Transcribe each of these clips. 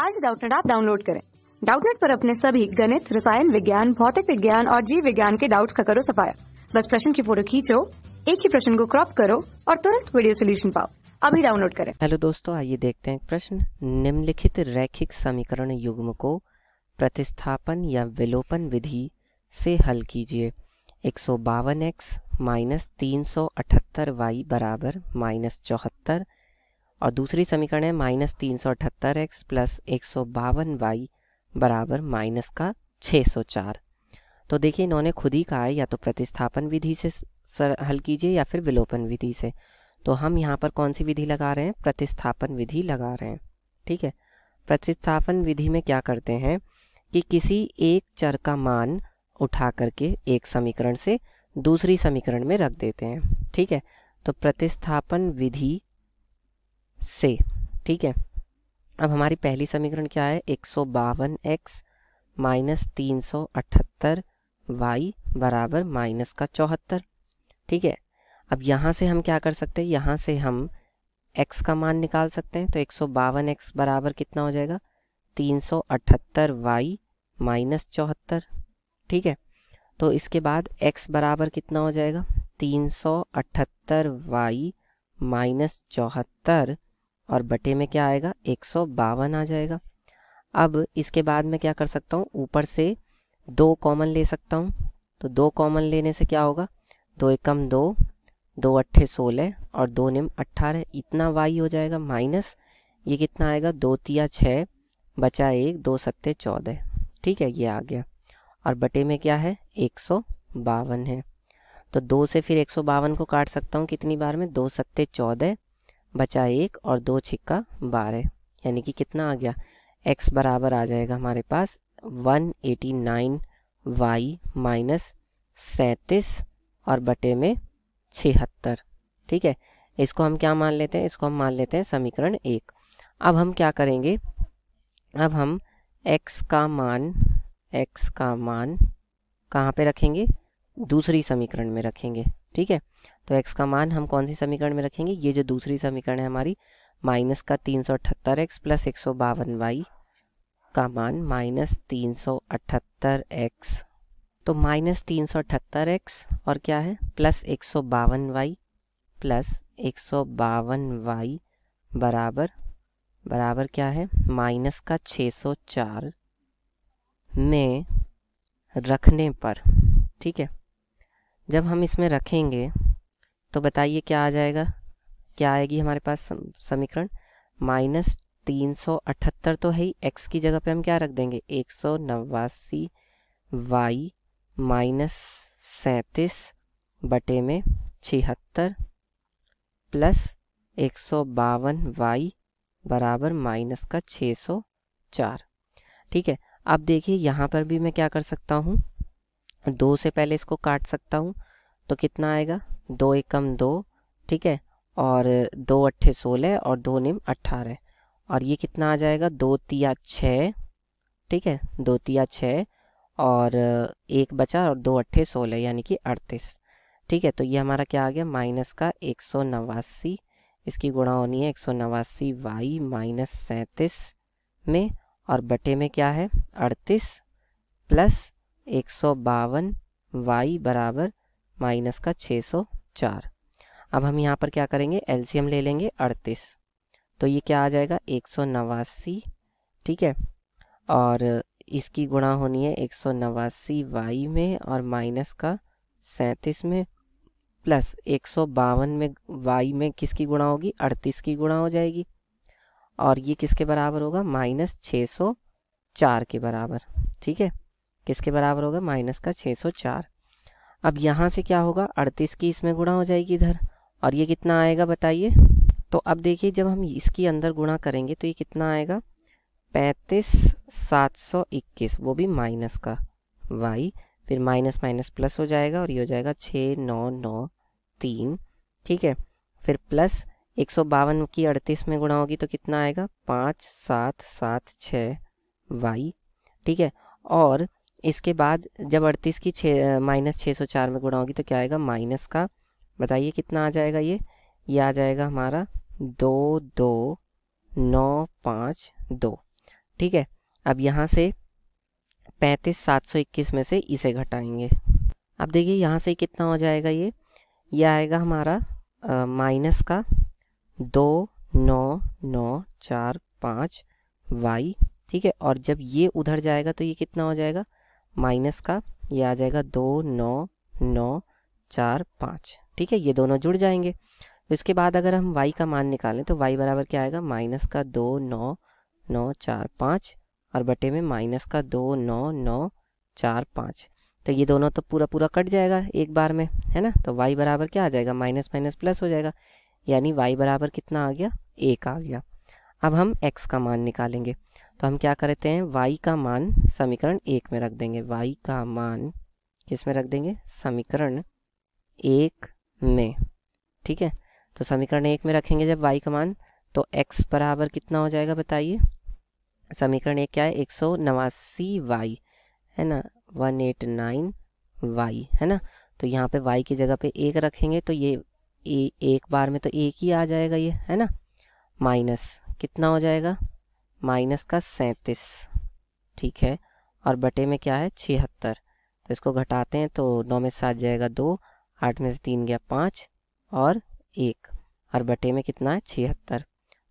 आज डाउटनेट आप डाउनलोड करें डाउटनेट पर अपने सभी गणित रसायन विज्ञान भौतिक विज्ञान और जीव विज्ञान के डाउट्स का करो सफाया बस प्रश्न की फोटो खींचो एक ही प्रश्न को क्रॉप करो और तुरंत वीडियो सोल्यूशन पाओ अभी डाउनलोड करें हेलो दोस्तों आइए देखते हैं प्रश्न निम्नलिखित रैखिक समीकरण युग्म को प्रतिस्थापन या विलोपन विधि से हल कीजिए एक सौ बावन एक्स माइनस तीन सौ अठहत्तर वाई बराबर माइनस चौहत्तर और दूसरी समीकरण है माइनस तीन सौ अठहत्तर एक्स प्लस एक सौ बावन वाई बराबर माइनस का छः सौ चार तो देखिए इन्होंने खुद ही कहा है या तो प्रतिस्थापन विधि से सर हल कीजिए या फिर विलोपन विधि से तो हम यहाँ पर कौन सी विधि लगा रहे हैं प्रतिस्थापन विधि लगा रहे हैं ठीक है प्रतिस्थापन विधि में क्या करते हैं कि किसी एक चर का मान उठा करके एक समीकरण से दूसरी समीकरण में रख देते हैं ठीक है तो प्रतिस्थापन विधि से ठीक है अब हमारी पहली समीकरण क्या है एक सौ बावन एक्स माइनस तीन सौ अठहत्तर वाई बराबर माइनस का चौहत्तर ठीक है अब यहाँ से हम क्या कर सकते हैं यहाँ से हम x का मान निकाल सकते हैं तो एक सौ बावन एक्स बराबर कितना हो जाएगा तीन सौ अठहत्तर वाई माइनस चौहत्तर ठीक है तो इसके बाद x बराबर कितना हो जाएगा तीन सौ अठहत्तर वाई माइनस चौहत्तर और बटे में क्या आएगा एक आ जाएगा अब इसके बाद मैं क्या कर सकता हूँ ऊपर से दो कॉमन ले सकता हूँ तो दो कॉमन लेने से क्या होगा दो एकम दो दो अट्ठे सोलह और दो निम अट्ठारह इतना वाई हो जाएगा माइनस ये कितना आएगा दो तिया छः बचा एक दो सत्ते चौदह ठीक है ये आ गया और बटे में क्या है एक सौ बावन है तो दो से फिर एक सौ बावन को काट सकता हूँ कितनी बार में दो सत्ते चौदह बचा एक और दो छिक्का बारह यानी कि कितना आ गया x बराबर आ जाएगा हमारे पास 189 वाई माइनस सैंतीस और बटे में छिहत्तर ठीक है इसको हम क्या मान लेते हैं इसको हम मान लेते हैं समीकरण एक अब हम क्या करेंगे अब हम x का मान x का मान कहाँ पे रखेंगे दूसरी समीकरण में रखेंगे ठीक है तो एक्स का मान हम कौन सी समीकरण में रखेंगे ये जो दूसरी समीकरण है हमारी माइनस का तीन सौ अठहत्तर एक्स प्लस एक सौ बावन वाई का मान माइनस तीन सौ अठहत्तर एक्स तो माइनस तीन सौ अठहत्तर एक्स और क्या है प्लस एक सौ बावन वाई प्लस एक सौ बावन वाई बराबर बराबर क्या है माइनस का छः सौ चार में रखने पर ठीक है जब हम इसमें रखेंगे तो बताइए क्या आ जाएगा क्या आएगी हमारे पास समीकरण माइनस तीन सौ अठहत्तर तो है ही एक्स की जगह पे हम क्या रख देंगे एक सौ नवासी वाई माइनस सैंतीस बटे में छिहत्तर प्लस एक सौ बावन वाई बराबर माइनस का छः सौ चार ठीक है अब देखिए यहाँ पर भी मैं क्या कर सकता हूँ दो से पहले इसको काट सकता हूँ तो कितना आएगा दो एकम दो ठीक है और दो अट्ठे सोलह और दो निम अट्ठारह और ये कितना आ जाएगा दो तिया छः ठीक है दो तिया छः और एक बचा और दो अट्ठे सोलह यानी कि अड़तीस ठीक है तो ये हमारा क्या आ गया माइनस का एक सौ नवासी इसकी गुणा होनी है एक सौ नवासी वाई माइनस सैंतीस में और बटे में क्या है अड़तीस प्लस एक सौ बावन वाई बराबर माइनस का 604 अब हम यहाँ पर क्या करेंगे एलसीएम ले लेंगे 38 तो ये क्या आ जाएगा एक ठीक है और इसकी गुणा होनी है एक वाई में और माइनस का सैंतीस में प्लस एक में वाई में किसकी गुणा होगी अड़तीस की गुणा हो जाएगी और ये किसके बराबर होगा माइनस छः सौ चार के बराबर ठीक है किसके बराबर होगा माइनस का छः सौ चार अब यहाँ से क्या होगा अड़तीस की इसमें गुणा हो जाएगी इधर और ये कितना आएगा बताइए तो अब देखिए जब हम इसकी अंदर गुणा करेंगे तो ये कितना आएगा पैंतीस सात सौ इक्कीस वो भी माइनस का वाई फिर माइनस माइनस प्लस हो जाएगा और ये हो जाएगा छः नौ नौ तीन ठीक है फिर प्लस एक सौ बावन की अड़तीस में गुणा होगी तो कितना आएगा पाँच सात सात छः वाई ठीक है और इसके बाद जब अड़तीस की छः माइनस छः सौ चार में गुणा होगी तो क्या आएगा माइनस का बताइए कितना आ जाएगा ये ये आ जाएगा हमारा दो दो नौ पाँच दो ठीक है अब यहाँ से पैंतीस सात सौ इक्कीस में से इसे घटाएंगे अब देखिए यहाँ से कितना हो जाएगा ये ये आएगा हमारा आ, माइनस का दो नौ नौ चार पाँच वाई ठीक है और जब ये उधर जाएगा तो ये कितना हो जाएगा माइनस का ये आ जाएगा दो नौ नौ चार पाँच ठीक है ये दोनों जुड़ जाएंगे इसके बाद अगर हम y का मान निकालें तो y बराबर क्या आएगा माइनस का दो नौ नौ चार पाँच और बटे में माइनस का दो नौ नौ चार पाँच तो ये दोनों तो पूरा पूरा कट जाएगा एक बार में है ना तो y बराबर क्या आ जाएगा माइनस माइनस प्लस हो जाएगा यानी y बराबर कितना आ गया एक आ गया अब हम x का मान निकालेंगे तो हम क्या करते हैं वाई का मान समीकरण एक में रख देंगे वाई का मान किस में रख देंगे समीकरण एक में ठीक है तो समीकरण एक में रखेंगे जब वाई का मान तो एक्स बराबर कितना हो जाएगा बताइए समीकरण एक क्या है एक सौ नवासी वाई है ना वन एट नाइन वाई है ना तो यहाँ पे वाई की जगह पे एक रखेंगे तो ये ए, एक बार में तो एक ही आ जाएगा ये है ना माइनस कितना हो जाएगा माइनस का सैंतीस ठीक है और बटे में क्या है छिहत्तर तो इसको घटाते हैं तो नौ में सात जाएगा दो आठ में से तीन गया पाँच और एक और बटे में कितना है छिहत्तर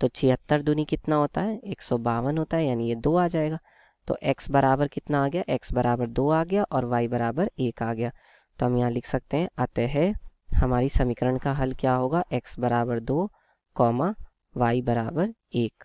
तो छिहत्तर दूनी कितना होता है एक सौ बावन होता है यानी ये दो आ जाएगा तो x बराबर कितना आ गया x बराबर दो आ गया और y बराबर एक आ गया तो हम यहाँ लिख सकते हैं अतः हमारी समीकरण का हल क्या होगा x बराबर दो कॉमा वाई बराबर एक